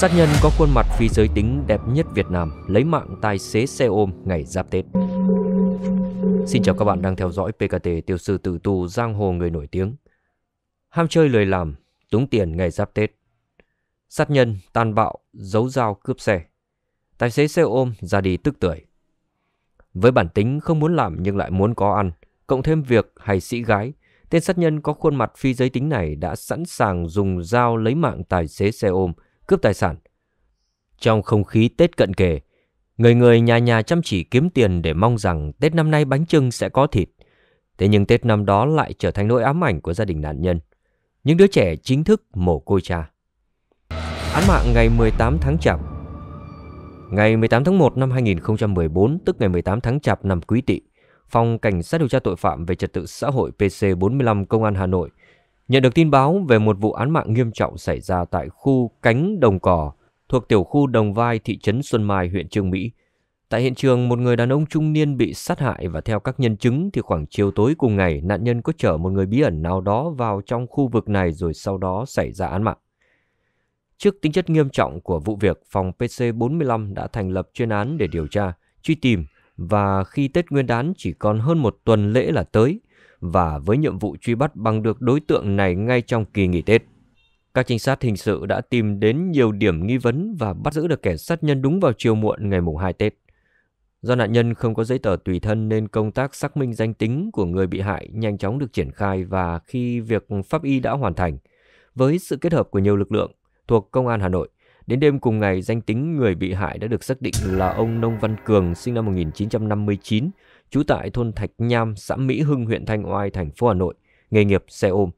Sát nhân có khuôn mặt phi giới tính đẹp nhất Việt Nam lấy mạng tài xế xe ôm ngày giáp Tết. Xin chào các bạn đang theo dõi PKT tiểu sư tử tù giang hồ người nổi tiếng. Ham chơi lười làm, túng tiền ngày giáp Tết. Sát nhân, tàn bạo, giấu dao cướp xe. Tài xế xe ôm ra đi tức tưởi. Với bản tính không muốn làm nhưng lại muốn có ăn, cộng thêm việc hay sĩ gái, tên sát nhân có khuôn mặt phi giới tính này đã sẵn sàng dùng dao lấy mạng tài xế xe ôm – cướp tài sản. Trong không khí Tết cận kề, người người nhà nhà chăm chỉ kiếm tiền để mong rằng Tết năm nay bánh trưng sẽ có thịt. Thế nhưng Tết năm đó lại trở thành nỗi ám ảnh của gia đình nạn nhân. Những đứa trẻ chính thức mồ côi cha. Án mạng ngày 18 tháng Chạp Ngày 18 tháng 1 năm 2014, tức ngày 18 tháng Chạp năm Quý Tỵ, Phòng Cảnh sát điều tra tội phạm về trật tự xã hội PC45 Công an Hà Nội Nhận được tin báo về một vụ án mạng nghiêm trọng xảy ra tại khu Cánh Đồng Cỏ thuộc tiểu khu Đồng Vai, thị trấn Xuân Mai, huyện Trương Mỹ. Tại hiện trường, một người đàn ông trung niên bị sát hại và theo các nhân chứng thì khoảng chiều tối cùng ngày, nạn nhân có chở một người bí ẩn nào đó vào trong khu vực này rồi sau đó xảy ra án mạng. Trước tính chất nghiêm trọng của vụ việc, phòng PC45 đã thành lập chuyên án để điều tra, truy tìm và khi Tết Nguyên đán chỉ còn hơn một tuần lễ là tới – và với nhiệm vụ truy bắt bằng được đối tượng này ngay trong kỳ nghỉ Tết. Các trinh sát hình sự đã tìm đến nhiều điểm nghi vấn và bắt giữ được kẻ sát nhân đúng vào chiều muộn ngày mùng 2 Tết. Do nạn nhân không có giấy tờ tùy thân nên công tác xác minh danh tính của người bị hại nhanh chóng được triển khai và khi việc pháp y đã hoàn thành, với sự kết hợp của nhiều lực lượng thuộc Công an Hà Nội, đến đêm cùng ngày danh tính người bị hại đã được xác định là ông Nông Văn Cường sinh năm 1959, trú tại thôn Thạch Nham, xã Mỹ Hưng, huyện Thanh Oai, thành phố Hà Nội, nghề nghiệp xe ôm.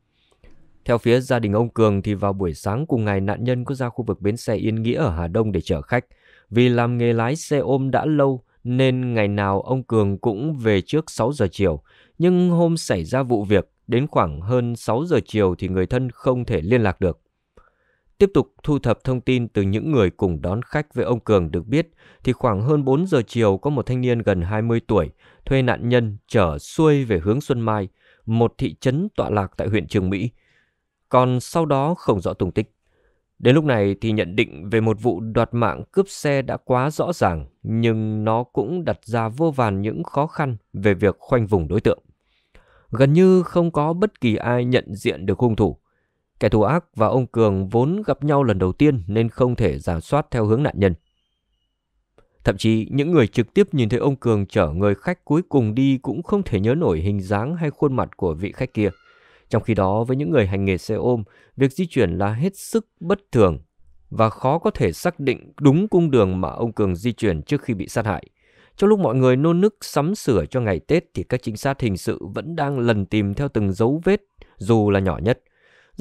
Theo phía gia đình ông Cường thì vào buổi sáng cùng ngày nạn nhân có ra khu vực bến xe Yên Nghĩa ở Hà Đông để chở khách. Vì làm nghề lái xe ôm đã lâu nên ngày nào ông Cường cũng về trước 6 giờ chiều. Nhưng hôm xảy ra vụ việc, đến khoảng hơn 6 giờ chiều thì người thân không thể liên lạc được. Tiếp tục thu thập thông tin từ những người cùng đón khách với ông Cường được biết thì khoảng hơn 4 giờ chiều có một thanh niên gần 20 tuổi thuê nạn nhân chở xuôi về hướng Xuân Mai, một thị trấn tọa lạc tại huyện Trường Mỹ. Còn sau đó không rõ tung tích. Đến lúc này thì nhận định về một vụ đoạt mạng cướp xe đã quá rõ ràng nhưng nó cũng đặt ra vô vàn những khó khăn về việc khoanh vùng đối tượng. Gần như không có bất kỳ ai nhận diện được hung thủ Kẻ thù ác và ông Cường vốn gặp nhau lần đầu tiên nên không thể giả soát theo hướng nạn nhân. Thậm chí những người trực tiếp nhìn thấy ông Cường chở người khách cuối cùng đi cũng không thể nhớ nổi hình dáng hay khuôn mặt của vị khách kia. Trong khi đó với những người hành nghề xe ôm, việc di chuyển là hết sức bất thường và khó có thể xác định đúng cung đường mà ông Cường di chuyển trước khi bị sát hại. Trong lúc mọi người nôn nức sắm sửa cho ngày Tết thì các trinh sát hình sự vẫn đang lần tìm theo từng dấu vết dù là nhỏ nhất.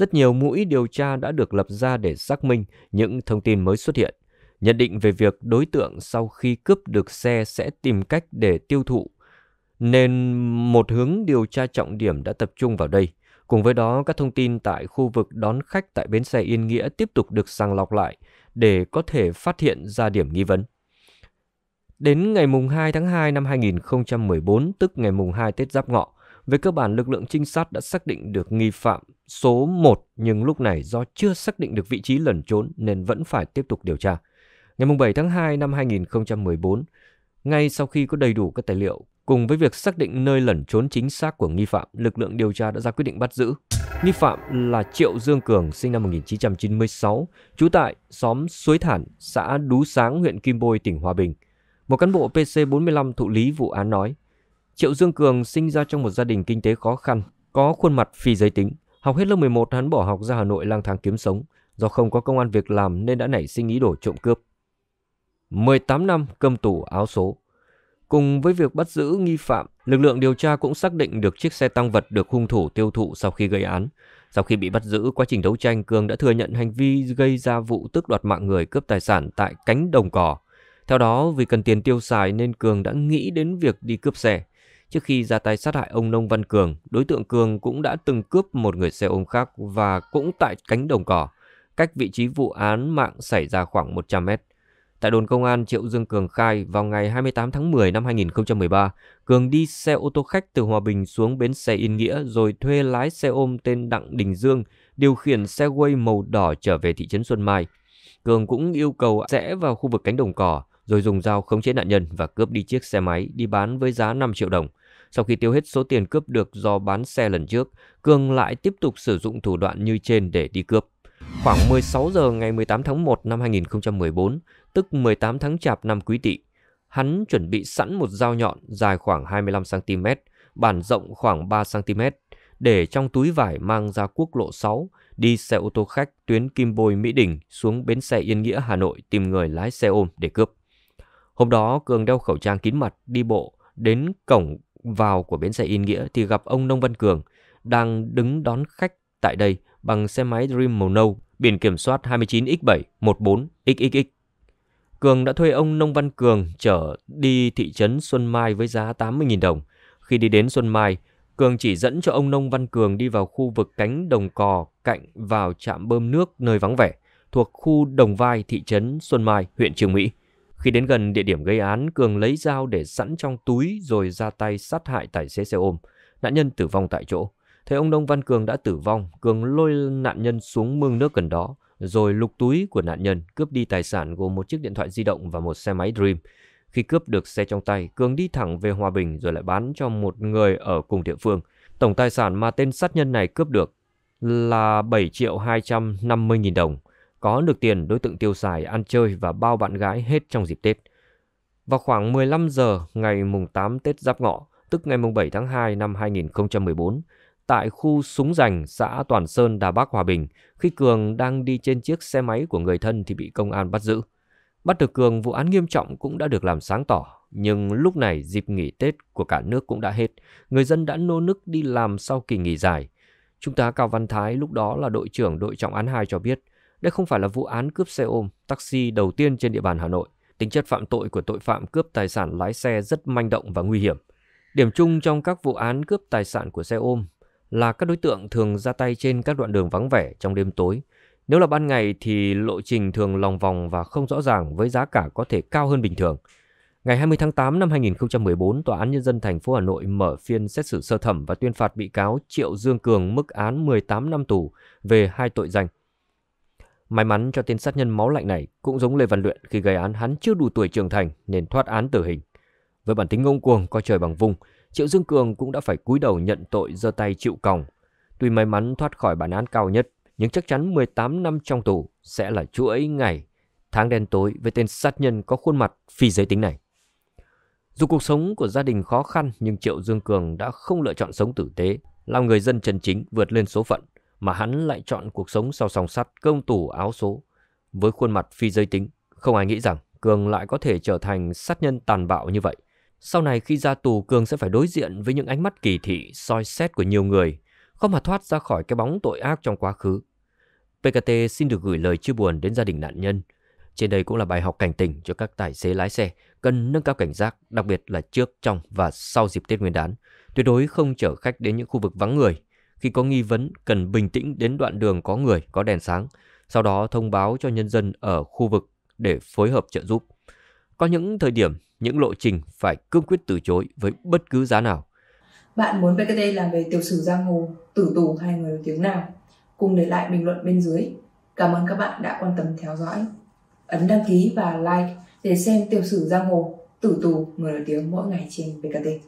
Rất nhiều mũi điều tra đã được lập ra để xác minh những thông tin mới xuất hiện. Nhận định về việc đối tượng sau khi cướp được xe sẽ tìm cách để tiêu thụ. Nên một hướng điều tra trọng điểm đã tập trung vào đây. Cùng với đó, các thông tin tại khu vực đón khách tại bến xe Yên Nghĩa tiếp tục được sàng lọc lại để có thể phát hiện ra điểm nghi vấn. Đến ngày mùng 2 tháng 2 năm 2014, tức ngày mùng 2 Tết Giáp Ngọ, về cơ bản, lực lượng trinh sát đã xác định được nghi phạm số 1 nhưng lúc này do chưa xác định được vị trí lẩn trốn nên vẫn phải tiếp tục điều tra. Ngày 7 tháng 2 năm 2014, ngay sau khi có đầy đủ các tài liệu, cùng với việc xác định nơi lẩn trốn chính xác của nghi phạm, lực lượng điều tra đã ra quyết định bắt giữ. Nghi phạm là Triệu Dương Cường, sinh năm 1996, trú tại xóm Suối Thản, xã Đú Sáng, huyện Kim Bôi, tỉnh Hòa Bình. Một cán bộ PC45 thụ lý vụ án nói – Triệu Dương Cường sinh ra trong một gia đình kinh tế khó khăn, có khuôn mặt phi giới tính. Học hết lớp 11 hắn bỏ học ra Hà Nội lang thang kiếm sống, do không có công an việc làm nên đã nảy sinh ý đồ trộm cướp. 18 năm cầm tủ áo số. Cùng với việc bắt giữ nghi phạm, lực lượng điều tra cũng xác định được chiếc xe tăng vật được hung thủ tiêu thụ sau khi gây án. Sau khi bị bắt giữ, quá trình đấu tranh, Cường đã thừa nhận hành vi gây ra vụ tước đoạt mạng người cướp tài sản tại cánh đồng cỏ. Theo đó, vì cần tiền tiêu xài nên Cường đã nghĩ đến việc đi cướp xe. Trước khi ra tay sát hại ông Nông Văn Cường, đối tượng Cường cũng đã từng cướp một người xe ôm khác và cũng tại cánh đồng cỏ, cách vị trí vụ án mạng xảy ra khoảng 100 mét. Tại đồn công an, Triệu Dương Cường khai vào ngày 28 tháng 10 năm 2013, Cường đi xe ô tô khách từ Hòa Bình xuống bến xe Yên Nghĩa rồi thuê lái xe ôm tên Đặng Đình Dương điều khiển xe quay màu đỏ trở về thị trấn Xuân Mai. Cường cũng yêu cầu rẽ vào khu vực cánh đồng cỏ rồi dùng dao khống chế nạn nhân và cướp đi chiếc xe máy đi bán với giá 5 triệu đồng. Sau khi tiêu hết số tiền cướp được do bán xe lần trước, Cường lại tiếp tục sử dụng thủ đoạn như trên để đi cướp. Khoảng 16 giờ ngày 18 tháng 1 năm 2014, tức 18 tháng chạp năm Quý Tỵ, hắn chuẩn bị sẵn một dao nhọn dài khoảng 25cm, bản rộng khoảng 3cm, để trong túi vải mang ra quốc lộ 6, đi xe ô tô khách tuyến Kim Bôi Mỹ Đình xuống bến xe Yên Nghĩa Hà Nội tìm người lái xe ôm để cướp. Hôm đó Cường đeo khẩu trang kín mặt đi bộ đến cổng vào của bến xe Yên Nghĩa thì gặp ông Nông Văn Cường đang đứng đón khách tại đây bằng xe máy Dream màu nâu, biển kiểm soát 29X714XXX. Cường đã thuê ông Nông Văn Cường chở đi thị trấn Xuân Mai với giá 80.000 đồng. Khi đi đến Xuân Mai, Cường chỉ dẫn cho ông Nông Văn Cường đi vào khu vực cánh đồng cò cạnh vào trạm bơm nước nơi vắng vẻ thuộc khu Đồng Vai, thị trấn Xuân Mai, huyện Trường Mỹ. Khi đến gần địa điểm gây án, Cường lấy dao để sẵn trong túi rồi ra tay sát hại tài xế xe ôm. Nạn nhân tử vong tại chỗ. Thấy ông Đông Văn Cường đã tử vong, Cường lôi nạn nhân xuống mương nước gần đó, rồi lục túi của nạn nhân, cướp đi tài sản gồm một chiếc điện thoại di động và một xe máy Dream. Khi cướp được xe trong tay, Cường đi thẳng về Hòa Bình rồi lại bán cho một người ở cùng địa phương. Tổng tài sản mà tên sát nhân này cướp được là 7 triệu 250 nghìn đồng. Có được tiền, đối tượng tiêu xài, ăn chơi và bao bạn gái hết trong dịp Tết. Vào khoảng 15 giờ ngày mùng 8 Tết Giáp Ngọ, tức ngày mùng 7 tháng 2 năm 2014, tại khu Súng Rành, xã Toàn Sơn, Đà Bắc, Hòa Bình, khi Cường đang đi trên chiếc xe máy của người thân thì bị công an bắt giữ. Bắt được Cường, vụ án nghiêm trọng cũng đã được làm sáng tỏ, nhưng lúc này dịp nghỉ Tết của cả nước cũng đã hết, người dân đã nô nức đi làm sau kỳ nghỉ dài. Trung tá Cao Văn Thái lúc đó là đội trưởng đội trọng án 2 cho biết, đây không phải là vụ án cướp xe ôm, taxi đầu tiên trên địa bàn Hà Nội. Tính chất phạm tội của tội phạm cướp tài sản lái xe rất manh động và nguy hiểm. Điểm chung trong các vụ án cướp tài sản của xe ôm là các đối tượng thường ra tay trên các đoạn đường vắng vẻ trong đêm tối. Nếu là ban ngày thì lộ trình thường lòng vòng và không rõ ràng với giá cả có thể cao hơn bình thường. Ngày 20 tháng 8 năm 2014, Tòa án Nhân dân thành phố Hà Nội mở phiên xét xử sơ thẩm và tuyên phạt bị cáo Triệu Dương Cường mức án 18 năm tù về hai tội danh – May mắn cho tên sát nhân máu lạnh này cũng giống Lê Văn Luyện khi gây án hắn chưa đủ tuổi trưởng thành nên thoát án tử hình. Với bản tính ngông cuồng coi trời bằng vùng, Triệu Dương Cường cũng đã phải cúi đầu nhận tội giơ tay chịu còng. Tuy may mắn thoát khỏi bản án cao nhất, nhưng chắc chắn 18 năm trong tù sẽ là chuỗi ngày, tháng đen tối với tên sát nhân có khuôn mặt phi giới tính này. Dù cuộc sống của gia đình khó khăn nhưng Triệu Dương Cường đã không lựa chọn sống tử tế, làm người dân chân chính vượt lên số phận – mà hắn lại chọn cuộc sống sau sòng sắt công tủ áo số. Với khuôn mặt phi giới tính, không ai nghĩ rằng Cường lại có thể trở thành sát nhân tàn bạo như vậy. Sau này khi ra tù Cường sẽ phải đối diện với những ánh mắt kỳ thị, soi xét của nhiều người, không mà thoát ra khỏi cái bóng tội ác trong quá khứ. PKT xin được gửi lời chia buồn đến gia đình nạn nhân. Trên đây cũng là bài học cảnh tỉnh cho các tài xế lái xe cần nâng cao cảnh giác, đặc biệt là trước, trong và sau dịp Tết Nguyên đán. Tuyệt đối không chở khách đến những khu vực vắng người, khi có nghi vấn, cần bình tĩnh đến đoạn đường có người, có đèn sáng, sau đó thông báo cho nhân dân ở khu vực để phối hợp trợ giúp. Có những thời điểm, những lộ trình phải cương quyết từ chối với bất cứ giá nào. Bạn muốn BKT làm về tiểu sử giang hồ, tử tù hay người nổi tiếng nào? Cùng để lại bình luận bên dưới. Cảm ơn các bạn đã quan tâm theo dõi. Ấn đăng ký và like để xem tiểu sử giang hồ, tử tù, người nổi tiếng mỗi ngày trên BKT.